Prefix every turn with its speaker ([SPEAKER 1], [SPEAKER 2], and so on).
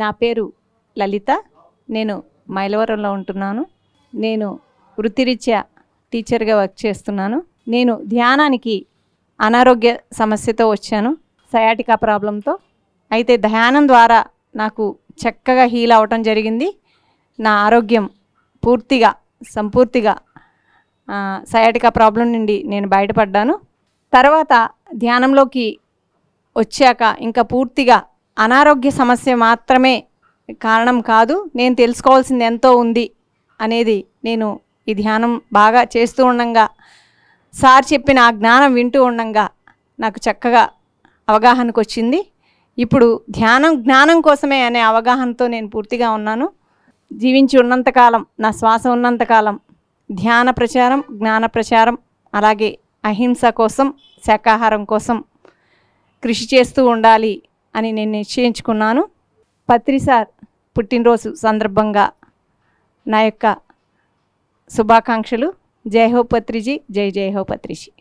[SPEAKER 1] నా పేరు లలిత నేను మైలవరంలో ఉంటున్నాను నేను వృత్తిరీత్యా టీచర్గా వర్క్ చేస్తున్నాను నేను ధ్యానానికి అనారోగ్య సమస్యతో వచ్చాను సయాటికా ప్రాబ్లంతో అయితే ధ్యానం ద్వారా నాకు చక్కగా హీల్ అవటం జరిగింది నా ఆరోగ్యం పూర్తిగా సంపూర్తిగా సయాటికా ప్రాబ్లం నుండి నేను బయటపడ్డాను తర్వాత ధ్యానంలోకి వచ్చాక ఇంకా పూర్తిగా అనారోగ్య సమస్య మాత్రమే కారణం కాదు నేను తెలుసుకోవాల్సింది ఎంతో ఉంది అనేది నేను ఈ ధ్యానం బాగా చేస్తూ ఉండంగా సార్ చెప్పిన ఆ జ్ఞానం వింటూ ఉండంగా నాకు చక్కగా అవగాహనకు వచ్చింది ఇప్పుడు ధ్యానం జ్ఞానం కోసమే అనే అవగాహనతో నేను పూర్తిగా ఉన్నాను జీవించి ఉన్నంతకాలం నా శ్వాస ఉన్నంతకాలం ధ్యాన ప్రచారం జ్ఞాన ప్రచారం అలాగే అహింస కోసం శాకాహారం కోసం కృషి చేస్తూ ఉండాలి అని నేను నిశ్చయించుకున్నాను పత్రిసార్ పుట్టినరోజు సందర్భంగా నా యొక్క శుభాకాంక్షలు జై హో పత్రిజీ జై జై హో పత్రిజీ